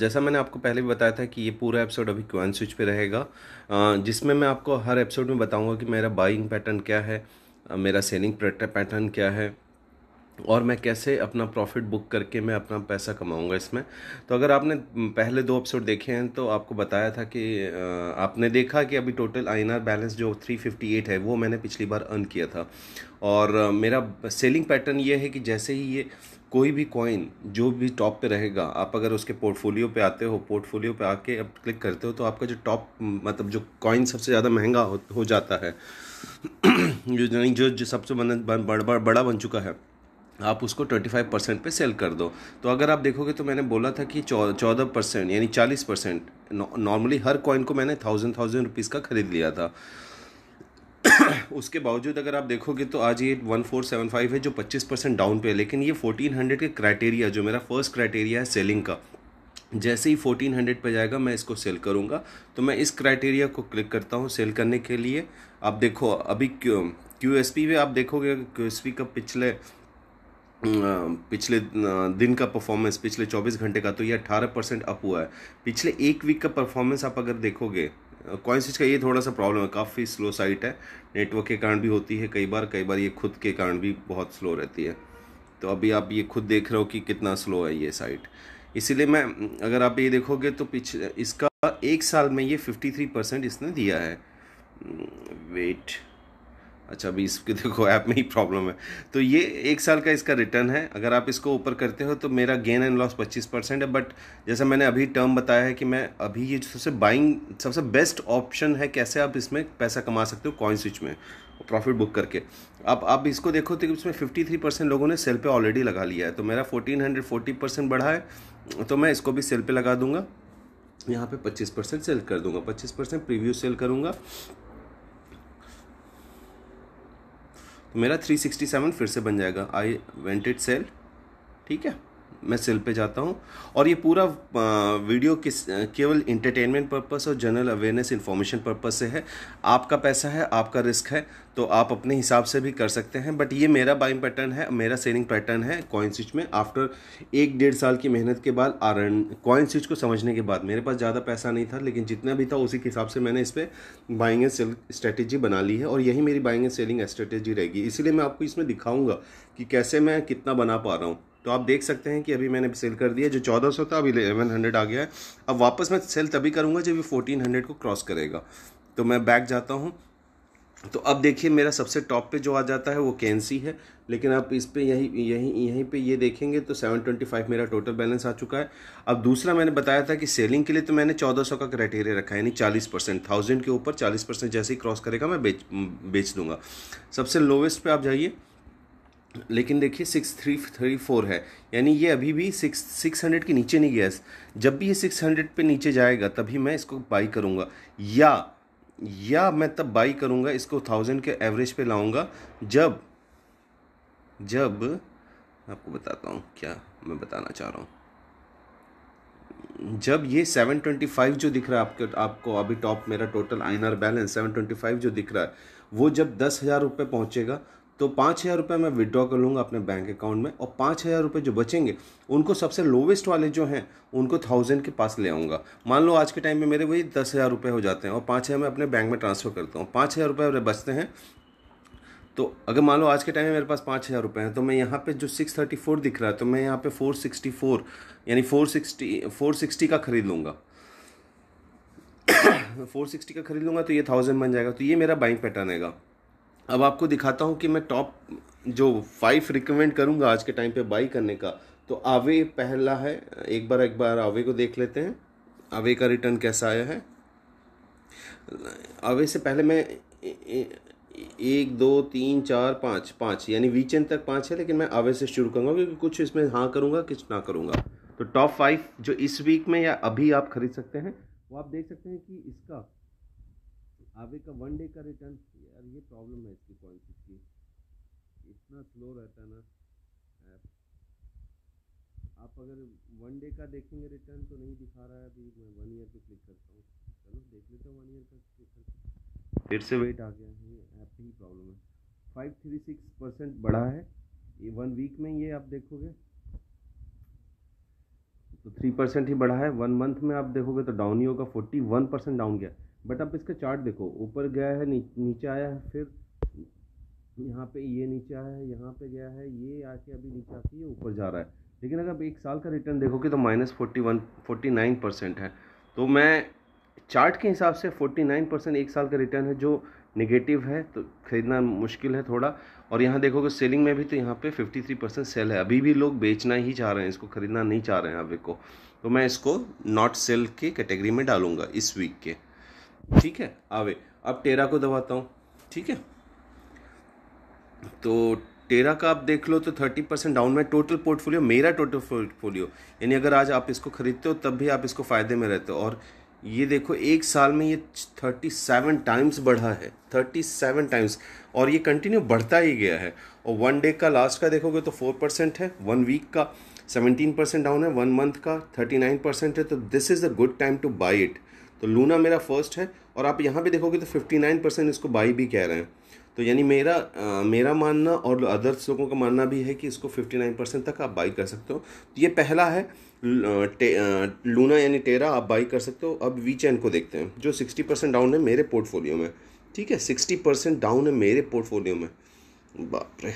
जैसा मैंने आपको पहले भी बताया था कि ये पूरा एपिसोड अभी क्वान स्विच पे रहेगा जिसमें मैं आपको हर एपिसोड में बताऊंगा कि मेरा बाइंग पैटर्न क्या है मेरा सेलिंग पैटर्न क्या है और मैं कैसे अपना प्रॉफिट बुक करके मैं अपना पैसा कमाऊंगा इसमें तो अगर आपने पहले दो एपिसोड देखे हैं तो आपको बताया था कि आपने देखा कि अभी टोटल आई बैलेंस जो 358 है वो मैंने पिछली बार अर्न किया था और मेरा सेलिंग पैटर्न ये है कि जैसे ही ये कोई भी कॉइन जो भी टॉप पे रहेगा आप अगर उसके पोर्टफोलियो पे आते हो पोर्टफोलियो पे आके अब क्लिक करते हो तो आपका जो टॉप मतलब जो कॉइन सबसे ज़्यादा महंगा हो, हो जाता है जो जो, जो सबसे बड़ा बन, बड़ा बन चुका है आप उसको 25 परसेंट पर सेल कर दो तो अगर आप देखोगे तो मैंने बोला था कि चौदह परसेंट यानी चालीस परसेंट नॉर्मली हर कॉइन को मैंने थाउजेंड थाउजेंड रुपीज़ का ख़रीद लिया था उसके बावजूद अगर आप देखोगे तो आज ये वन फोर सेवन फाइव है जो पच्चीस परसेंट डाउन पे है लेकिन ये फोर्टीन हंड्रेड के क्राइटेरिया जो मेरा फर्स्ट क्राइटेरिया है सेलिंग का जैसे ही फोर्टीन हंड्रेड पर जाएगा मैं इसको सेल करूँगा तो मैं इस क्राइटेरिया को क्लिक करता हूँ सेल करने के लिए आप देखो अभी क्यू क्यू एस पी आप देखोगे क्यू एस पी का पिछले पिछले दिन का परफॉर्मेंस पिछले 24 घंटे का तो ये 18 परसेंट अप हुआ है पिछले एक वीक का परफॉर्मेंस आप अगर देखोगे कॉइन स्विच का ये थोड़ा सा प्रॉब्लम है काफ़ी स्लो साइट है नेटवर्क के कारण भी होती है कई बार कई बार ये खुद के कारण भी बहुत स्लो रहती है तो अभी आप ये खुद देख रहे हो कि कितना स्लो है ये साइट इसीलिए मैं अगर आप ये देखोगे तो पिछले इसका एक साल में ये फिफ्टी परसेंट इसने दिया है वेट अच्छा अभी इसके देखो ऐप में ही प्रॉब्लम है तो ये एक साल का इसका रिटर्न है अगर आप इसको ऊपर करते हो तो मेरा गेन एंड लॉस 25 परसेंट है बट जैसा मैंने अभी टर्म बताया है कि मैं अभी ये सबसे बाइंग सबसे बेस्ट ऑप्शन है कैसे आप इसमें पैसा कमा सकते हो कॉइन स्विच में प्रॉफिट बुक करके अब आप इसको देखो तो इसमें थ्री परसेंट लोगों ने सेल पे ऑलरेडी लगा लिया है तो मेरा फोर्टी परसेंट बढ़ा है तो मैं इसको भी सेल पे लगा दूंगा यहाँ पे पच्चीस परसेंट सेल कर दूंगा पच्चीस परसेंट प्रीव्यू सेल करूँगा तो मेरा 367 फिर से बन जाएगा आई वेंटेड सेल ठीक है मैं सेल पे जाता हूँ और ये पूरा वीडियो किस केवल इंटरटेनमेंट पर्पस और जनरल अवेयरनेस इन्फॉर्मेशन पर्पस से है आपका पैसा है आपका रिस्क है तो आप अपने हिसाब से भी कर सकते हैं बट ये मेरा बाइंग पैटर्न है मेरा सेलिंग पैटर्न है कॉइन स्विच में आफ्टर एक डेढ़ साल की मेहनत के बाद आर कॉइन स्विच को समझने के बाद मेरे पास ज़्यादा पैसा नहीं था लेकिन जितना भी था उसी के हिसाब से मैंने इस पर बाइंग एंड सेल स्ट्रेटेजी बना ली है और यही मेरी बाइंग एंड सेलिंग स्ट्रेटेजी रहेगी इसीलिए मैं आपको इसमें दिखाऊंगा कि कैसे मैं कितना बना पा रहा हूँ तो आप देख सकते हैं कि अभी मैंने सेल कर दिया जो चौदह सौ था अभी इलेवन हंड्रेड आ गया है अब वापस मैं सेल तभी करूँगा जब ये फोर्टीन हंड्रेड को क्रॉस करेगा तो मैं बैक जाता हूँ तो अब देखिए मेरा सबसे टॉप पे जो आ जाता है वो कैंसी है लेकिन आप इस पर यहीं यहीं यहीं पे ये देखेंगे तो 725 मेरा टोटल बैलेंस आ चुका है अब दूसरा मैंने बताया था कि सेलिंग के लिए तो मैंने 1400 का क्राइटेरिया रखा है यानी 40 परसेंट थाउजेंड के ऊपर 40 परसेंट जैसे ही क्रॉस करेगा मैं बेच बेच दूंगा सबसे लोवेस्ट पर आप जाइए लेकिन देखिए सिक्स थ्री थ्री फोर है यानी ये अभी भी सिक्स सिक्स हंड्रेड के नीचे नहीं गया जब भी ये सिक्स हंड्रेड पर नीचे जाएगा तभी मैं इसको बाई करूँगा या या मैं तब बाई करूँगा इसको थाउजेंड के एवरेज पे लाऊंगा जब जब आपको बताता हूँ क्या मैं बताना चाह रहा हूँ जब ये सेवन ट्वेंटी फाइव जो दिख रहा है आपके आपको अभी टॉप मेरा टोटल आइनर बैलेंस सेवन ट्वेंटी फाइव जो दिख रहा है वो जब दस हज़ार रुपये पहुँचेगा तो पाँच हज़ार रुपये मैं विदड्रॉ कर लूँगा अपने बैंक अकाउंट में और पाँच हज़ार रुपये जो बचेंगे उनको सबसे लोवेस्ट वाले जो हैं उनको थाउजेंड के पास ले आऊँगा मान लो आज के टाइम में मेरे वही दस हज़ार रुपये हो जाते हैं और पाँच हज़ार मैं अपने बैंक में ट्रांसफ़र करता हूँ पाँच हज़ार रुपये बचते हैं तो अगर मान लो आज के टाइम में मेरे पास पाँच हज़ार रुपये हैं तो मैं यहाँ पे जो सिक्स थर्टी फोर दिख रहा है तो मैं यहाँ पे फोर सिक्सटी फोर यानी फोर सिक्सटी फोर सिक्सटी का ख़रीद लूँगा फोर सिक्सटी का ख़रीद लूँगा तो ये थाउजेंड बन जाएगा तो ये मेरा बाइंग पैटर्न है अब आपको दिखाता हूँ कि मैं टॉप जो फाइव रिकमेंड करूँगा आज के टाइम पे बाई करने का तो आवे पहला है एक बार एक बार आवे को देख लेते हैं आवे का रिटर्न कैसा आया है आवे से पहले मैं एक दो तीन चार पाँच पाँच यानी वीकेंड तक पाँच है लेकिन मैं आवे से शुरू करूँगा क्योंकि कुछ इसमें हाँ करूँगा कुछ ना करूँगा तो टॉप फाइव जो इस वीक में या अभी आप खरीद सकते हैं वो आप देख सकते हैं कि इसका आवे का वन डे का रिटर्न यार ये प्रॉब्लम है इसकी सिक्स की इतना स्लो रहता है ना ऐप आप अगर वन डे का देखेंगे रिटर्न तो नहीं दिखा रहा है अभी मैं वन ईयर पे क्लिक करता हूँ चलो देख लेते हैं वन ईयर का फिर से वेट आ गया है ऐप पे ही प्रॉब्लम है फाइव थ्री सिक्स परसेंट बढ़ा है ये वन वीक में ये आप देखोगे तो थ्री परसेंट ही बढ़ा है वन मंथ में आप देखोगे तो डाउन ही होगा फोर्टी वन परसेंट डाउन गया बट आप इसका चार्ट देखो ऊपर गया है नी, नीचे आया है फिर यहाँ पे ये नीचे आया है यहाँ पे गया है ये आके अभी नीचे आके ये ऊपर जा रहा है लेकिन अगर आप एक साल का रिटर्न देखोगे तो minus forty one forty nine percent है तो मैं चार्ट के हिसाब से फोर्टी नाइन परसेंट एक साल का रिटर्न है जो नेगेटिव है तो खरीदना मुश्किल है थोड़ा और यहाँ देखोगे सेलिंग में भी तो यहाँ पे थ्री परसेंट सेल है अभी भी लोग बेचना ही चाह रहे हैं इसको ख़रीदना नहीं चाह रहे हैं अभी को तो मैं इसको नॉट सेल के कैटेगरी में डालूंगा इस वीक के ठीक है आवे अब टेरा को दबाता हूँ ठीक है तो टेरा का आप देख लो तो थर्टी परसेंट डाउन में टोटल पोर्टफोलियो मेरा टोटल पोर्टफोलियो यानी अगर आज आप इसको खरीदते हो तब भी आप इसको फ़ायदे में रहते हो और ये देखो एक साल में ये थर्टी सेवन टाइम्स बढ़ा है थर्टी सेवन टाइम्स और ये कंटिन्यू बढ़ता ही गया है और वन डे का लास्ट का देखोगे तो फोर परसेंट है वन वीक का सेवनटीन परसेंट डाउन है वन मंथ का थर्टी नाइन परसेंट है तो this is a good time to buy it तो लूना मेरा फर्स्ट है और आप यहाँ पे देखोगे तो 59 परसेंट इसको बाई भी कह रहे हैं तो यानी मेरा आ, मेरा मानना और अदर्स लोगों का मानना भी है कि इसको 59 परसेंट तक आप बाई कर सकते हो तो ये पहला है टे, आ, लूना यानी टेरा आप बाई कर सकते हो अब वी चैन को देखते हैं जो 60 परसेंट डाउन है मेरे पोर्टफोलियो में ठीक है 60 परसेंट डाउन है मेरे पोर्टफोलियो में बाप रे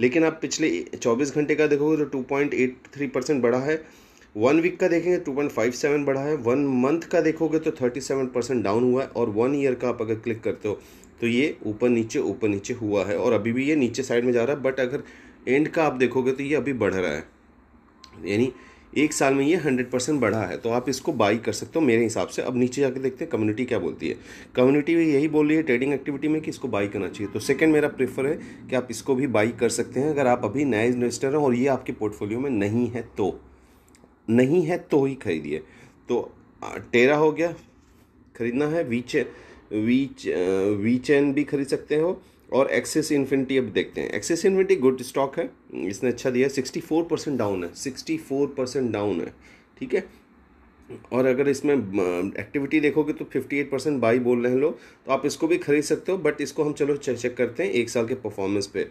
लेकिन आप पिछले 24 घंटे का देखोगे तो 2.83 परसेंट बढ़ा है वन वीक का देखेंगे टू पॉइंट फाइव सेवन बढ़ा है वन मंथ का देखोगे तो थर्टी सेवन परसेंट डाउन हुआ है और वन ईयर का आप अगर क्लिक करते हो तो ये ऊपर नीचे ऊपर नीचे हुआ है और अभी भी ये नीचे साइड में जा रहा है बट अगर एंड का आप देखोगे तो ये अभी बढ़ रहा है यानी एक साल में ये हंड्रेड परसेंट बढ़ा है तो आप इसको बाई कर सकते हो मेरे हिसाब से अब नीचे जाके देखते हैं कम्युनिटी क्या बोलती है कम्युनिटी भी यही बोल रही है ट्रेडिंग एक्टिविटी में कि इसको बाई करना चाहिए तो सेकंड मेरा प्रेफर है कि आप इसको भी बाई कर सकते हैं अगर आप अभी नए इन्वेस्टर हैं और ये आपके पोर्टफोलियो में नहीं है तो नहीं है तो ही खरीदिए तो टेरा हो गया खरीदना है वीच वीच वीचैन भी खरीद सकते हो और एक्सेस इन्फिनिटी अब देखते हैं एक्सेस इन्फिनिटी गुड स्टॉक है इसने अच्छा दिया सिक्सटी फोर परसेंट डाउन है सिक्सटी फोर परसेंट डाउन है ठीक है और अगर इसमें एक्टिविटी देखोगे तो फिफ्टी एट परसेंट बाई बोल रहे हैं लोग तो आप इसको भी खरीद सकते हो बट इसको हम चलो चेक करते हैं एक साल के परफॉर्मेंस पे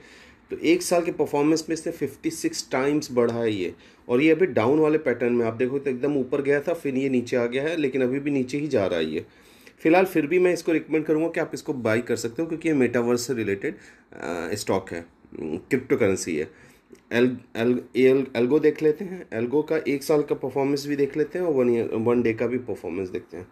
तो एक साल के परफॉर्मेंस में इसने फिफ्टी सिक्स टाइम्स बढ़ा है ये और ये अभी डाउन वाले पैटर्न में आप देखो तो एकदम ऊपर गया था फिर ये नीचे आ गया है लेकिन अभी भी नीचे ही जा रहा है ये फिलहाल फिर भी मैं इसको रिकमेंड करूँगा कि आप इसको बाई कर सकते हो क्योंकि ये मेटावर्स से रिलेटेड स्टॉक है क्रिप्टो करेंसी है एल एल एल एल्गो देख लेते हैं एल्गो का एक साल का परफॉर्मेंस भी देख लेते हैं और वन वन डे का भी परफॉर्मेंस देखते हैं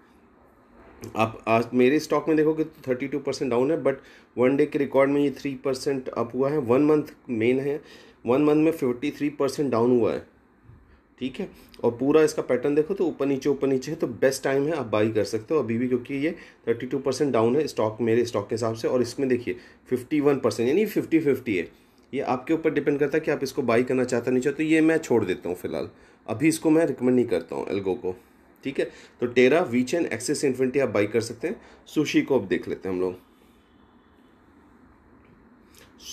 आप आज मेरे स्टॉक में देखोगे तो थर्टी टू परसेंट डाउन है बट वन डे के रिकॉर्ड में ये थ्री परसेंट अप हुआ है वन मंथ मेन है वन मंथ में फिफ्टी थ्री परसेंट डाउन हुआ है ठीक है और पूरा इसका पैटर्न देखो तो ऊपर नीचे ऊपर नीचे है तो बेस्ट टाइम है आप बाई कर सकते हो अभी भी क्योंकि ये थर्टी टू परसेंट डाउन है स्टॉक मेरे स्टॉक के हिसाब से और इसमें देखिए फिफ्टी वन परसेंट यानी फिफ्टी फिफ्टी है ये आपके ऊपर डिपेंड करता है कि आप इसको बाई करना चाहते नहीं चाहते तो ये मैं छोड़ देता हूँ फिलहाल अभी इसको मैं रिकमेंड नहीं करता हूँ एल्गो को ठीक है तो टेरा वीचेन एक्सेस इन्फिनिटी आप बाई कर सकते हैं सुशी को अब देख लेते हैं हम लोग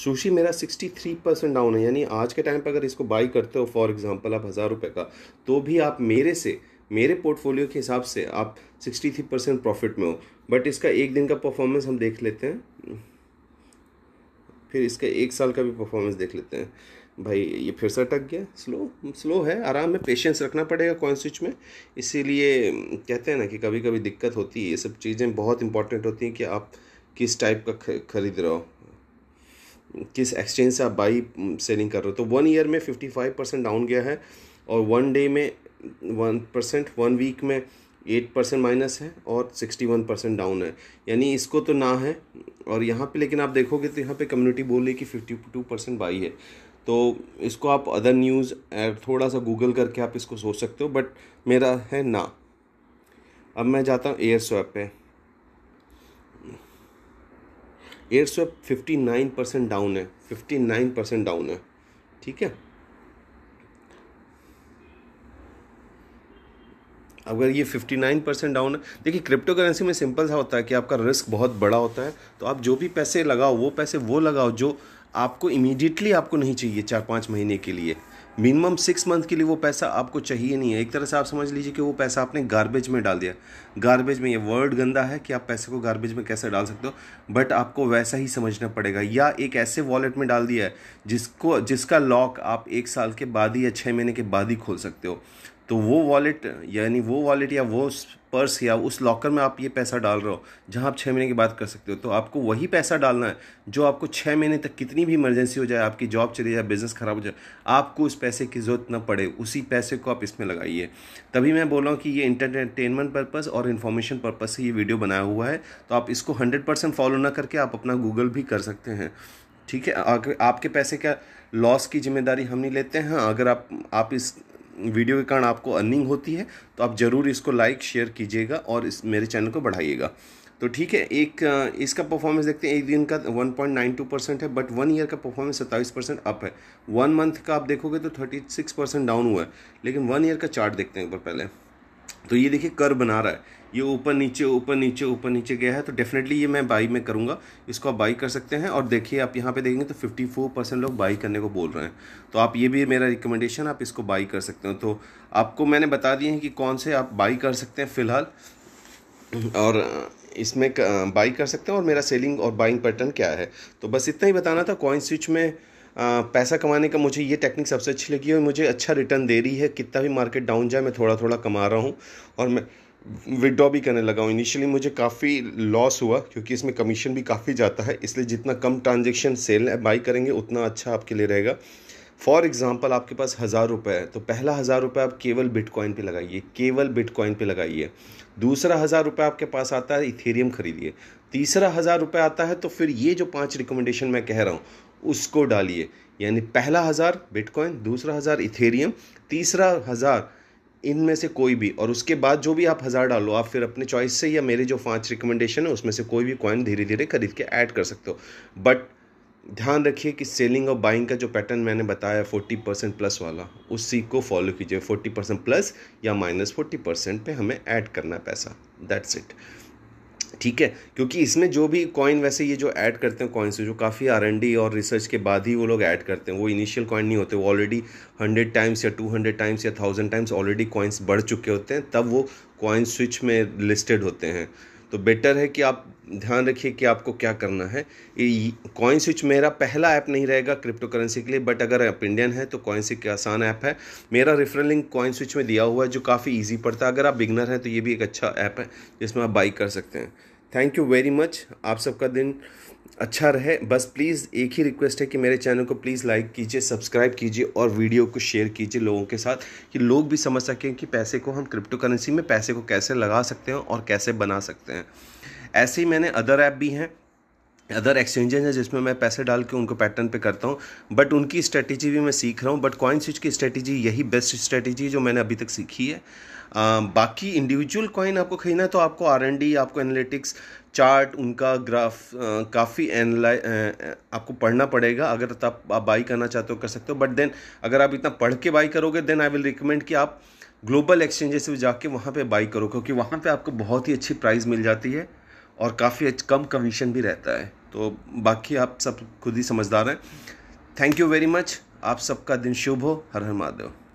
सुशी मेरा 63 परसेंट डाउन है यानी आज के टाइम पर अगर इसको बाई करते हो फॉर एग्जांपल आप हज़ार रुपये का तो भी आप मेरे से मेरे पोर्टफोलियो के हिसाब से आप 63 परसेंट प्रॉफिट में हो बट इसका एक दिन का परफॉर्मेंस हम देख लेते हैं फिर इसका एक साल का भी परफॉर्मेंस देख लेते हैं भाई ये फिर से अटक गया स्लो स्लो है आराम में पेशेंस रखना पड़ेगा कॉइन स्विच में इसीलिए कहते हैं ना कि कभी कभी दिक्कत होती है ये सब चीज़ें बहुत इंपॉर्टेंट होती हैं कि आप किस टाइप का खरीद रहे हो किस एक्सचेंज से आप बाई सेलिंग कर रहे हो तो वन ईयर में फिफ्टी फाइव परसेंट डाउन गया है और वन डे में वन परसेंट वन वीक में एट परसेंट माइनस है और सिक्सटी वन परसेंट डाउन है यानी इसको तो ना है और यहाँ पे लेकिन आप देखोगे तो यहाँ पे कम्युनिटी बोल रही है कि फिफ्टी टू परसेंट बाई है तो इसको आप अदर न्यूज़ थोड़ा सा गूगल करके आप इसको सोच सकते हो बट मेरा है ना अब मैं जाता हूँ एयर स्वैप पे AirSwap fifty nine percent down है फिफ्टी नाइन परसेंट डाउन है ठीक है अगर ये फिफ्टी नाइन परसेंट डाउन है देखिए क्रिप्टो करेंसी में सिंपल सा होता है कि आपका रिस्क बहुत बड़ा होता है तो आप जो भी पैसे लगाओ वो पैसे वो लगाओ जो आपको इमीडिएटली आपको नहीं चाहिए चार पाँच महीने के लिए मिनिमम सिक्स मंथ के लिए वो पैसा आपको चाहिए नहीं है एक तरह से आप समझ लीजिए कि वो पैसा आपने गार्बेज में डाल दिया गार्बेज में ये वर्ड गंदा है कि आप पैसे को गार्बेज में कैसे डाल सकते हो बट आपको वैसा ही समझना पड़ेगा या एक ऐसे वॉलेट में डाल दिया है जिसको जिसका लॉक आप एक साल के बाद ही या छः महीने के बाद ही खोल सकते हो तो वो वॉलेट यानी वो वॉलेट या वो पर्स या उस लॉकर में आप ये पैसा डाल रहे हो जहाँ आप छः महीने की बात कर सकते हो तो आपको वही पैसा डालना है जो आपको छः महीने तक कितनी भी इमरजेंसी हो जाए आपकी जॉब चली जाए बिज़नेस ख़राब हो जाए आपको उस पैसे की ज़रूरत ना पड़े उसी पैसे को आप इसमें लगाइए तभी मैं बोल रहा हूँ कि ये इंटरटेनमेंट पर्पज़ और इन्फॉर्मेशन पर्पज़ से ये वीडियो बनाया हुआ है तो आप इसको हंड्रेड परसेंट फॉलो ना करके आप अपना गूगल भी कर सकते हैं ठीक है आपके पैसे का लॉस की जिम्मेदारी हम नहीं लेते हैं अगर आप आप इस वीडियो के कारण आपको अर्निंग होती है तो आप ज़रूर इसको लाइक शेयर कीजिएगा और इस मेरे चैनल को बढ़ाइएगा तो ठीक है एक इसका परफॉर्मेंस देखते हैं एक दिन का 1.92 परसेंट है बट वन ईयर का परफॉर्मेंस सत्ताईस परसेंट अप है वन मंथ का आप देखोगे तो 36 परसेंट डाउन हुआ है लेकिन वन ईयर का चार्ट देखते हैं एक बार पहले तो ये देखिए कर बना रहा है ये ऊपर नीचे ऊपर नीचे ऊपर नीचे गया है तो डेफिनेटली ये मैं बाई में करूँगा इसको आप बाई कर सकते हैं और देखिए आप यहाँ पे देखेंगे तो 54 परसेंट लोग बाई करने को बोल रहे हैं तो आप ये भी मेरा रिकमेंडेशन आप इसको बाई कर सकते हो तो आपको मैंने बता दिए हैं कि कौन से आप बाई कर सकते हैं फ़िलहाल और इसमें बाई कर सकते हैं और मेरा सेलिंग और बाइंग पैटर्न क्या है तो बस इतना ही बताना था कॉइन स्विच में आ, पैसा कमाने का मुझे ये टेक्निक सबसे अच्छी लगी और मुझे अच्छा रिटर्न दे रही है कितना भी मार्केट डाउन जाए मैं थोड़ा थोड़ा कमा रहा हूँ और मैं विड्रॉ भी करने लगा हूँ इनिशियली मुझे काफ़ी लॉस हुआ क्योंकि इसमें कमीशन भी काफ़ी जाता है इसलिए जितना कम ट्रांजेक्शन सेल बाई करेंगे उतना अच्छा आपके लिए रहेगा फॉर एग्ज़ाम्पल आपके पास हज़ार रुपये है तो पहला हज़ार रुपये आप केवल बिटकॉइन पे लगाइए केवल बिटकॉइन पे लगाइए दूसरा हज़ार रुपये आपके पास आता है इथेरियम खरीदिए तीसरा हज़ार रुपये आता है तो फिर ये जो पांच रिकमेंडेशन मैं कह रहा हूँ उसको डालिए यानी पहला हज़ार बिटकॉइन दूसरा हज़ार इथेरियम तीसरा हज़ार इनमें से कोई भी और उसके बाद जो भी आप हज़ार डालो आप फिर अपने चॉइस से या मेरे जो पांच रिकमेंडेशन है उसमें से कोई भी कॉइन धीरे धीरे खरीद के ऐड कर सकते हो बट ध्यान रखिए कि सेलिंग और बाइंग का जो पैटर्न मैंने बताया फोर्टी परसेंट प्लस वाला उसी को फॉलो कीजिए फोर्टी परसेंट प्लस या माइनस फोर्टी परसेंट पर हमें ऐड करना है पैसा दैट्स इट ठीक है क्योंकि इसमें जो भी कॉइन वैसे ये जो ऐड करते हैं कॉइन्स जो काफ़ी आर एन डी और रिसर्च के बाद ही वो लोग ऐड करते हैं वो इनिशियल कॉइन नहीं होते वो ऑलरेडी हंड्रेड टाइम्स या टू हंड्रेड टाइम्स या थाउजेंड टाइम्स ऑलरेडी कॉइन्स बढ़ चुके होते हैं तब वो कॉइन स्विच में लिस्टेड होते हैं तो बेटर है कि आप ध्यान रखिए कि आपको क्या करना है ये कॉइन स्विच मेरा पहला ऐप नहीं रहेगा क्रिप्टो करेंसी के लिए बट अगर आप इंडियन है तो कॉइन स्विच आसान ऐप है मेरा रेफरल लिंक कॉइन स्विच में दिया हुआ है जो काफ़ी ईजी पड़ता है अगर आप बिगनर हैं तो ये भी एक अच्छा ऐप है जिसमें आप बाई कर सकते हैं थैंक यू वेरी मच आप सबका दिन अच्छा रहे बस प्लीज़ एक ही रिक्वेस्ट है कि मेरे चैनल को प्लीज़ लाइक कीजिए सब्सक्राइब कीजिए और वीडियो को शेयर कीजिए लोगों के साथ कि लोग भी समझ सकें कि पैसे को हम क्रिप्टो करेंसी में पैसे को कैसे लगा सकते हैं और कैसे बना सकते हैं ऐसे ही मैंने अदर ऐप भी हैं अदर एक्सचेंजेज हैं जिसमें मैं पैसे डाल के उनको पैटर्न पे करता हूँ बट उनकी स्ट्रेटेजी भी मैं सीख रहा हूँ बट कॉइन स्विच की स्ट्रैटेजी यही बेस्ट स्ट्रेटेजी जो मैंने अभी तक सीखी है आ, बाकी इंडिविजुअल कॉइन आपको खरीदना है तो आपको आर डी आपको एनालिटिक्स चार्ट उनका ग्राफ काफ़ी एनालाइज आपको पढ़ना पड़ेगा अगर तब आप बाई करना चाहते हो कर सकते हो बट देन अगर आप इतना पढ़ के बाई करोगे देन आई विल रिकमेंड कि आप ग्लोबल एक्सचेंजेस में जाके वहाँ पे बाई करो क्योंकि वहाँ पे आपको बहुत ही अच्छी प्राइस मिल जाती है और काफ़ी कम कमीशन भी रहता है तो बाकी आप सब खुद ही समझदार हैं थैंक यू वेरी मच आप सबका दिन शुभ हो हर हर महादेव